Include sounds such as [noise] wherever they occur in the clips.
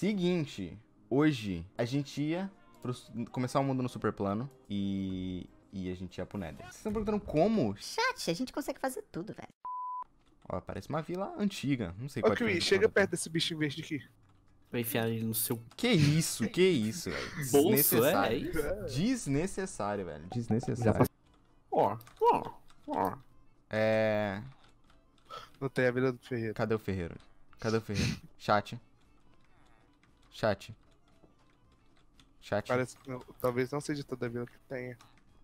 Seguinte, hoje a gente ia pro, começar o mundo no superplano e, e a gente ia pro Nether. Vocês estão perguntando como? Chat, a gente consegue fazer tudo, velho. Ó, parece uma vila antiga. Não sei qual okay, é. Ô, é chega perto desse bicho verde aqui. Vai enfiar ele no seu. Que isso, que isso, velho. Desnecessário. [laughs] Bolso, é? é desnecessário, velho. Desnecessário. Ó, ó, ó. É. Não tem a vida do Ferreiro. Cadê o Ferreiro? Cadê o Ferreiro? Chat. Chat. Chat. Parece que não, talvez não seja toda vila que tenha.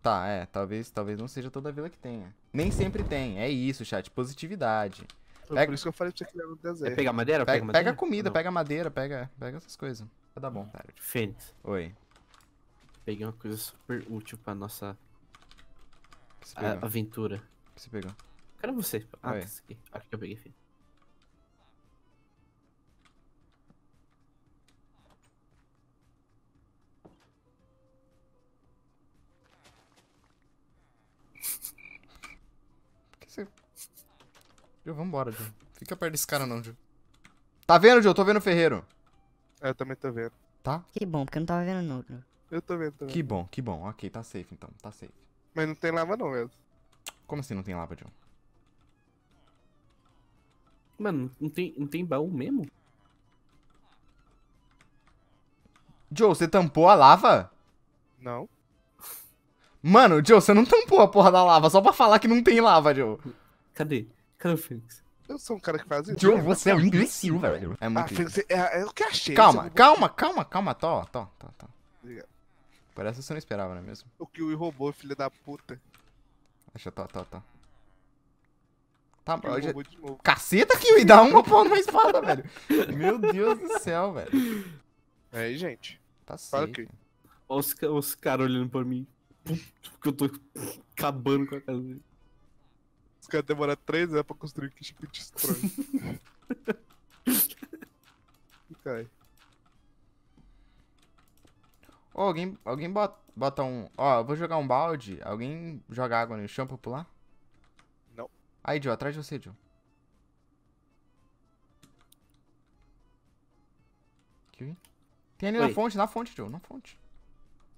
Tá, é. Talvez, talvez não seja toda vila que tenha. Nem sempre tem. É isso, chat. Positividade. Pega... É por isso que eu falei pra você que leva no deserto. É pegar madeira? Pega, pega, madeira? pega comida, pega madeira, pega, pega essas coisas. Vai dar bom, Fênix. Oi. Peguei uma coisa super útil pra nossa aventura. O que você pegou? Cara, você. Ah, Oi. Tá aqui. Acho que eu peguei, filho. Gil, vambora, Gil. Fica perto desse cara não, Gil. Tá vendo, Gil? tô vendo o Ferreiro. É, eu também tô vendo. Tá? Que bom, porque eu não tava vendo não, Gil. Eu tô vendo também. Que bom, que bom. Ok, tá safe então, tá safe. Mas não tem lava não mesmo. Como assim não tem lava, Gil? Mano, não tem, não tem baú mesmo? Joe, você tampou a lava? Não. Mano, Joe, você não tampou a porra da lava, só pra falar que não tem lava, Joe. Cadê? Cadê o Fênix? Eu sou um cara que faz isso. você é um imbecil, velho. É muito ah, Fênix, é, é, o que achei. Calma, calma, calma, calma. Tó, tó, tó, Obrigado. Parece que você não esperava, não é mesmo? O Kiwi roubou, filho da puta. Deixa, tá, tá, tá. Tá, eu já... Caceta, Kiwi, dá uma porra numa espada, velho. Meu Deus do céu, velho. É aí, gente. Tá certo. Olha os, os caras olhando pra mim. Porque tipo, eu tô acabando com a casa dele. Os caras demoraram 3 anos pra construir um Kishikut tipo estranho. e [laughs] cai. Ô, oh, alguém, alguém bota, bota um. Ó, oh, eu vou jogar um balde. Alguém joga água no chão pra pular? Não. Aí, Joe, atrás de você, Joe. Aqui. Tem ali Oi. na fonte, na fonte, Joe, na fonte.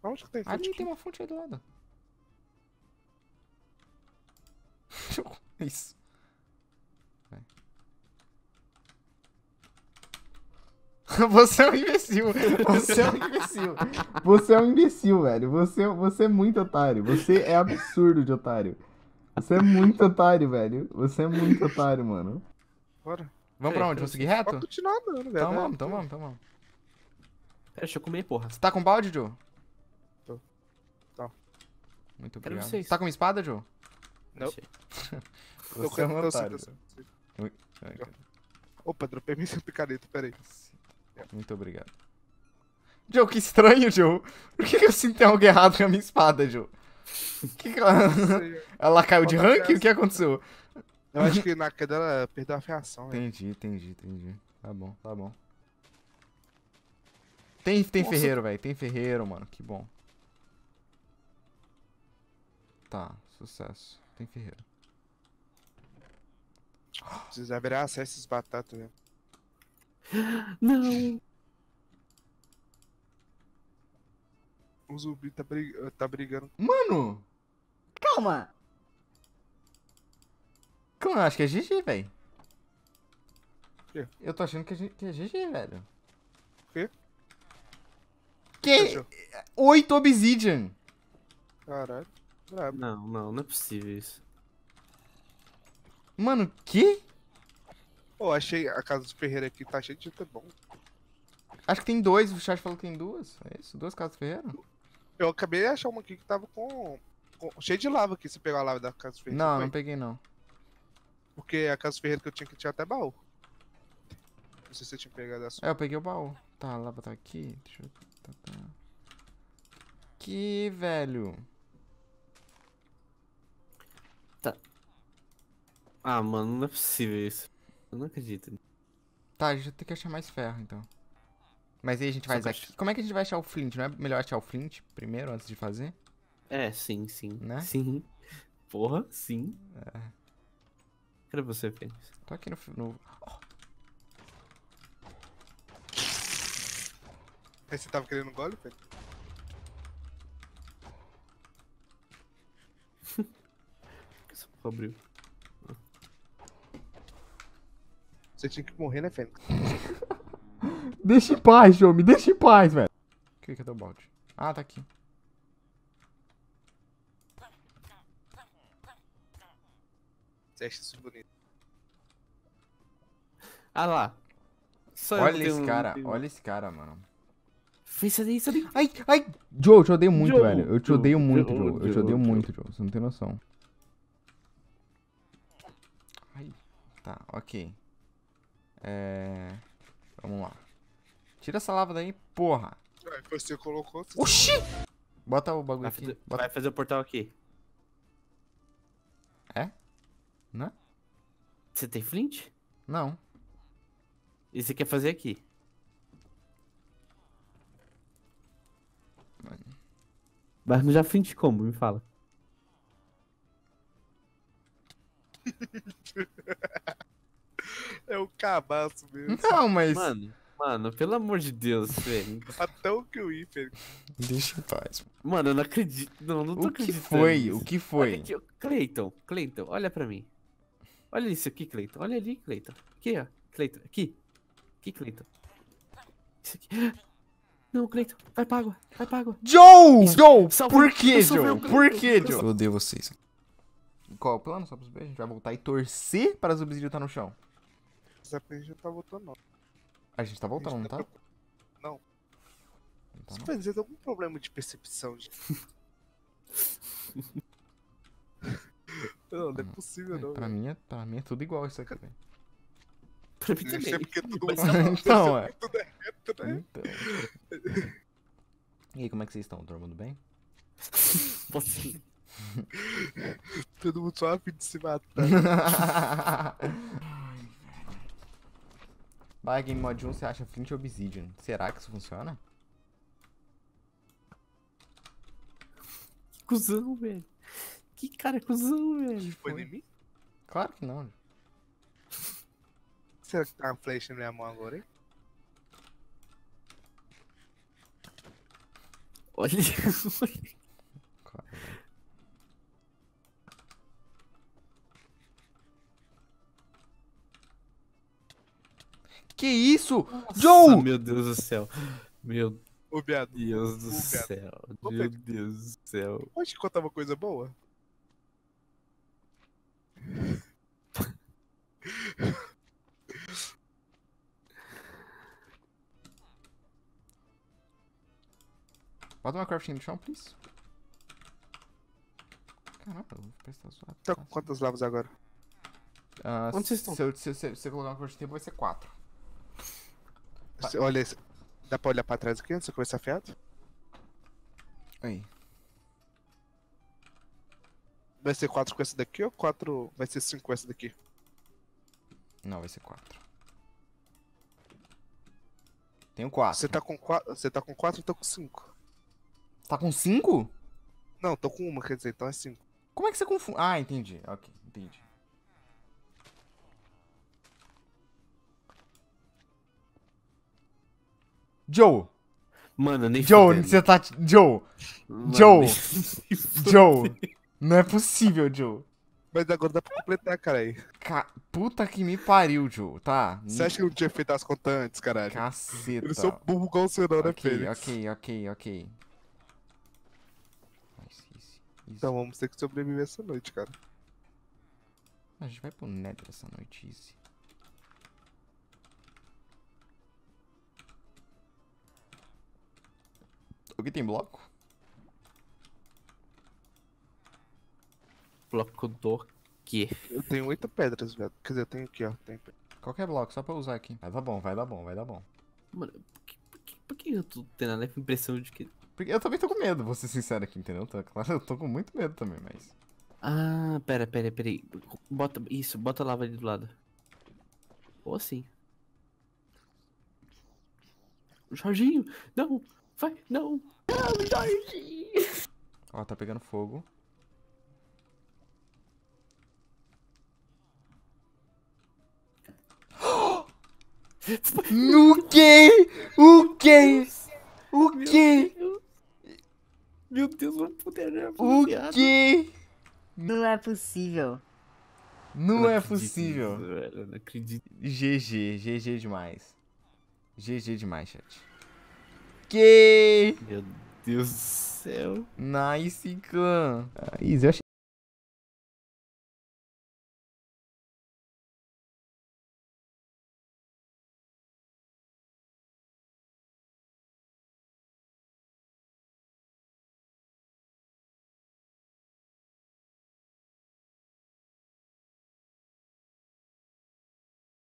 Onde que tem? Ah, tem uma fonte aí do lado. [laughs] Isso. [laughs] Você é um imbecil. Você é um imbecil. Você é um imbecil, velho. Você, você é muito otário. Você é absurdo de otário. Você é muito otário, velho. Você é muito otário, mano. Bora. Vamos pra onde? Vamos seguir reto? Vamos continuar andando, velho. Né, então né? vamos, então vamos, então vamos. Deixa eu comer, porra. Você tá com balde, Joe? Tô. Tá. Muito obrigado. Você tá com espada, Joe? Não. [laughs] Você é um otário. Opa, dropei minha [laughs] picareta, peraí. Muito obrigado. Joe, que estranho, Joe. Por que, que eu sinto algo errado com a minha espada, Joe? Que que ela... [laughs] ela... caiu de rank? O que aconteceu? Eu acho que na queda ela perdeu a ferração. Né? Entendi, velho. entendi, entendi. Tá bom, tá bom. Tem, tem ferreiro, velho. Tem ferreiro, mano. Que bom. Tá, sucesso tem ferreiro. Precisa virar esses batatas, [gasps] Não! O zumbi tá, brig... Eh, tá brigando. Mano! Calma! Calma, eu acho que é GG, velho. Eu tô achando que é, que é GG, velho. O quê? Que? Oito obsidian! Caralho. Brabo. Não, não, não é possível isso. Mano, que? Pô, achei a casa dos ferreiros aqui, tá cheia de jeito é bom. Acho que tem dois, o chat falou que tem duas. É isso? Duas casas ferreiras? Eu acabei de achar uma aqui que tava com, com. cheio de lava aqui, Você pegou a lava da casa do ferreiro. não, não peguei não. Porque a casa ferreiro que eu tinha que tinha até baú. Não sei se você tinha pegado essa. É, eu peguei o baú. Tá, a lava tá aqui. Deixa eu. Tá, tá. Que velho. Tá. Ah, mano, não é possível isso. Eu não acredito. Tá, a gente tem que achar mais ferro, então. Mas aí a gente vai achar... Como é que a gente vai achar o Flint? Não é melhor achar o Flint primeiro, antes de fazer? É, sim, sim. Né? Sim. Porra, sim. É. Cadê você, Fênix? Tô aqui no... no... Oh. Aí você tava querendo um gole, Fênix? Fabril. Você tinha que morrer, né, Fênix? [laughs] deixa em paz, João, me deixa em paz, velho. O que que é teu balde? Ah, tá aqui. Você acha isso bonito? Ah lá. Só olha esse cara, olha esse cara, mano. Pensa nisso ali. Ai, ai. Joe, eu te odeio muito, Joe, velho. Eu te odeio muito, Joe. Joe. Eu te odeio muito, Joe. Você não tem noção. Tá, ok. É... Vamos lá. Tira essa lava daí, porra. Aí você colocou... Oxi! Bota o bagulho aqui. Bota... Vai fazer o portal aqui. É? Não é? Você tem flint? Não. E você quer fazer aqui? Mas não já flint como, me fala. cabaço mesmo. Não, mas. Mano, mano, pelo amor de Deus, velho. Até o que o Iper. Deixa em paz. Mano, eu não acredito. Não, não tô o acreditando. O que foi? O que foi? Cleiton, Cleiton, olha pra mim. Olha isso aqui, Cleiton. Olha ali, Cleiton. Aqui, ó. Cleiton, aqui. Aqui, Cleiton. Isso aqui. [gasps] Não, Cleiton, vai pra água, vai pra água. Joe! Isso. Joe! Salve. Por que, Joe? Por que, Joe? Eu odeio vocês. Qual é o plano? Só pra saber, a gente vai voltar e torcer para o Zubzidil estar no chão. É quiser, a gente tá voltando, não. A gente tá voltando, gente não tá? tá? Preocup... Não. Então, Você não. vai algum problema de percepção, gente. [laughs] não, não é hum, possível, é, não. Pra mim, é, pra mim é tudo igual isso aqui, velho. Pra mim é também. [laughs] [laughs] Então, é, é porque tudo, então, é. tudo é reto, né? Então. E aí, como é que vocês estão? Dormindo bem? Todo mundo só a fim de se matar. Vai, Game Mod 1, você acha Flint Obsidian. Será que isso funciona? Que cuzão, velho. Que cara cuzão, velho. Foi em mim? Claro que não. Será que tá uma flecha na minha mão agora, hein? Olha, [laughs] olha. Que isso? Nossa, Joe! Meu Deus do céu. Meu Ô, Deus do céu. meu Deus do céu. Pode contar uma coisa boa? [laughs] Bota uma crafting no chão, please. Caramba, eu vou prestar zoado. Tá com quantas lavas agora? Uh, Onde vocês estão? Se você colocar uma crafting, vai ser 4. Você olha, dá pra olhar pra trás aqui antes de começar afiado? Aí. Vai ser 4 com essa daqui ou 4. Vai ser 5 com essa daqui? Não, vai ser 4. Tenho 4. Você tá com 4, você tá com 4 eu tô com 5. Tá com 5? Não, tô com 1, quer dizer, então é 5. Como é que você confunde? Ah, entendi. Ok, entendi. Joe. Mano, nem Joe, fudendo. você tá. Joe. Mano, Joe. Joe. Não é possível, Joe. Mas agora dá pra completar, caralho. Ca... Puta que me pariu, Joe, tá? Você acha que eu não tinha feito as contas antes, caralho? Caceta. Eu sou burro igual o seu, não, né, okay, né, Ok, ok, ok. Então vamos ter que sobreviver essa noite, cara. A gente vai pro Nether essa noite, Izzy. Alguém tem bloco? Bloco do quê? Eu tenho oito pedras, velho. Quer dizer, eu tenho aqui, ó. Tem... Qualquer bloco, só pra usar aqui. Vai dar bom, vai dar bom, vai dar bom. Mano, por que, por que, por que eu tô tendo a leve impressão de que. Porque eu também tô com medo, vou ser sincero aqui, entendeu? Tô, tá claro, [laughs] eu tô com muito medo também, mas. Ah, pera, pera, pera aí. Bota. Isso, bota a lava ali do lado. Ou assim. Jorginho, não! Vai, não. Não, ah, Jorge. Ó, tá pegando fogo. [gasps] No quê? O quê? O quê? Meu Deus, é o poder O quê? Não é possível. Não, não é possível. velho, não acredito. GG, GG demais. GG demais, chat quê? Meu Deus do céu. Nice, Khan. Ah, isso, eu achei